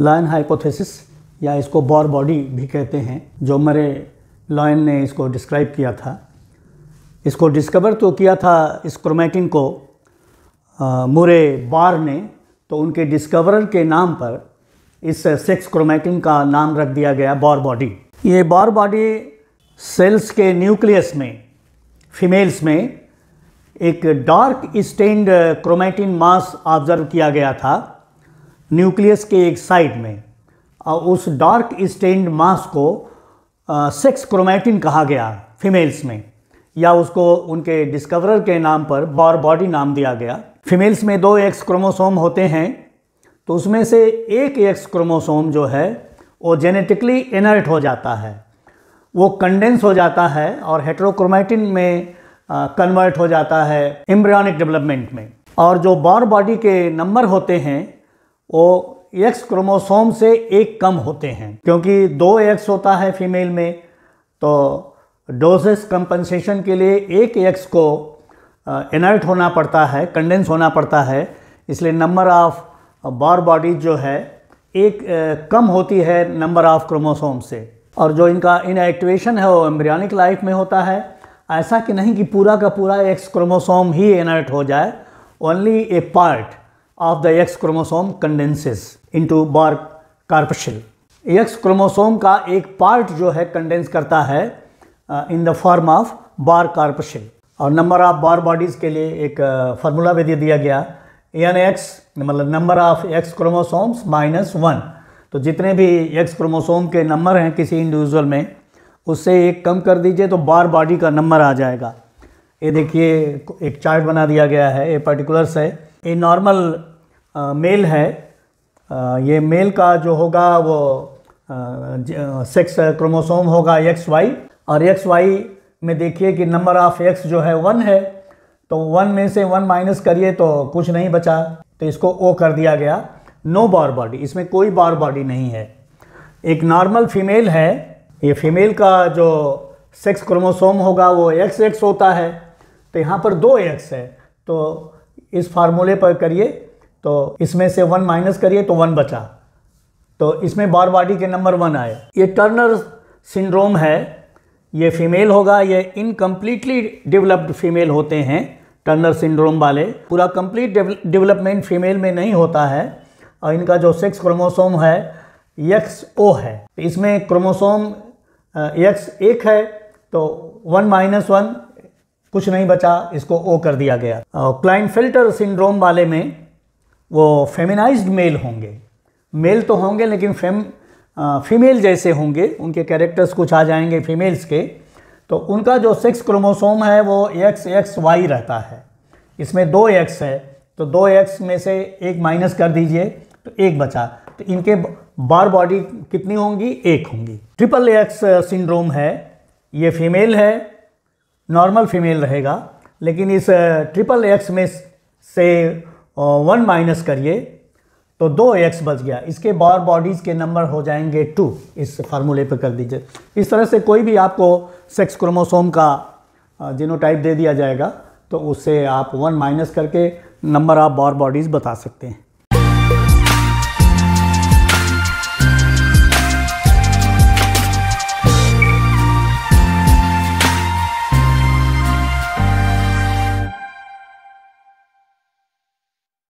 lion hypothesis या इसको बॉर body भी कहते हैं जो मरे लॉयन ने इसको डिस्क्राइब किया था इसको डिस्कवर तो किया था इस क्रोमैटिन को मुरे बार ने तो उनके डिस्कवरर के नाम पर इस सेक्स क्रोमैटिन का नाम रख दिया गया बॉर बॉडी ये बॉर बॉडी सेल्स के न्यूक्लियस में फीमेल्स में एक dark stained chromatin mass observe किया गया था न्यूक्लियस के एक साइड में और उस डार्क स्टेन्ड मास को सेक्स क्रोमैटिन कहा गया फीमेल्स में या उसको उनके डिस्कवरर के नाम पर बॉर बॉडी नाम दिया गया फीमेल्स में दो एक्स क्रोमोसोम होते हैं तो उसमें से एक एक्स क्रोमोसोम जो है वो जेनेटिकली इनर्ट हो जाता है वो कंडेंस हो जाता है और हेट्रोक्रोमैटिन में कन्वर्ट हो जाता है एम्ब्रियोनिक डेवलपमेंट में और जो बॉर बॉडी के नंबर होते हैं वो एक्स क्रोमोसोम से एक कम होते हैं क्योंकि दो एक्स होता है फीमेल में तो डोजेस कंपनसेशन के लिए एक एक्स को इनर्ट होना पड़ता है कंडेंस होना पड़ता है इसलिए नंबर ऑफ़ बार बॉडीज जो है एक कम होती है नंबर ऑफ़ क्रोमोसोम से और जो इनका इनएक्टिवेशन है वो एम्ब्रियानिक लाइफ में होता है ऐसा कि नहीं कि पूरा का पूरा एक्स क्रोमोसोम ही इनर्ट हो जाए only a part of the X chromosome condenses into Barr corpuscle X chromosome का एक पार्ट जो है कंडेंस करता है in the form of Barr corpuscle और नंबर ऑफ बार बॉडीज़ के लिए एक फार्मूला uh, भी दे दिया गया एन एक्स मतलब number of X chromosomes minus one तो जितने भी एक्स क्रोमोसोम के नंबर हैं किसी इंडिविजुअल में उससे एक कम कर दीजिए तो बार बॉडी का नंबर आ जाएगा ये देखिए एक चार्ट बना दिया गया है ये पर्टिकुलर से ये नॉर्मल मेल है आ, ये मेल का जो होगा वो आ, सेक्स क्रोमोसोम होगा एक्स वाई और एक्स वाई में देखिए कि नंबर ऑफ़ एक्स जो है वन है तो वन में से वन माइनस करिए तो कुछ नहीं बचा तो इसको ओ कर दिया गया नो बार बॉडी इसमें कोई बार बॉडी नहीं है एक नॉर्मल फीमेल है ये फीमेल का जो सेक्स क्रोमोसोम होगा वो एक्स एक्स होता है तो यहाँ पर दो एक्स है तो इस फार्मूले पर करिए तो इसमें से वन माइनस करिए तो वन बचा तो इसमें बार बॉडी के नंबर वन आए ये टर्नर सिंड्रोम है ये फीमेल होगा ये इनकम्प्लीटली डेवलप्ड फीमेल होते हैं टर्नर सिंड्रोम वाले पूरा कंप्लीट डेवलपमेंट फीमेल में नहीं होता है और इनका जो सेक्स क्रोमोसोम है यक्स ओ है इसमें क्रोमोसोम यक्स एक है तो वन माइनस वन कुछ नहीं बचा इसको ओ कर दिया गया क्लाइन फिल्टर सिंड्रोम वाले में वो फेमिनाइज मेल होंगे मेल तो होंगे लेकिन फेम फीमेल जैसे होंगे उनके कैरेक्टर्स कुछ आ जाएंगे फीमेल्स के तो उनका जो सेक्स क्रोमोसोम है वो एक्स एक्स वाई रहता है इसमें दो एक्स है तो दो एक्स में से एक माइनस कर दीजिए तो एक बचा तो इनके बार बॉडी कितनी होंगी एक होंगी ट्रिपल एक्स सिंड्रोम है ये फीमेल है नॉर्मल फीमेल रहेगा लेकिन इस ट्रिपल एक्स में से वन माइनस करिए तो दो एक्स बच गया इसके बार बॉडीज़ के नंबर हो जाएंगे टू इस फार्मूले पर कर दीजिए इस तरह से कोई भी आपको सेक्स क्रोमोसोम का जीनोटाइप दे दिया जाएगा तो उससे आप वन माइनस करके नंबर ऑफ बार बॉडीज़ बता सकते हैं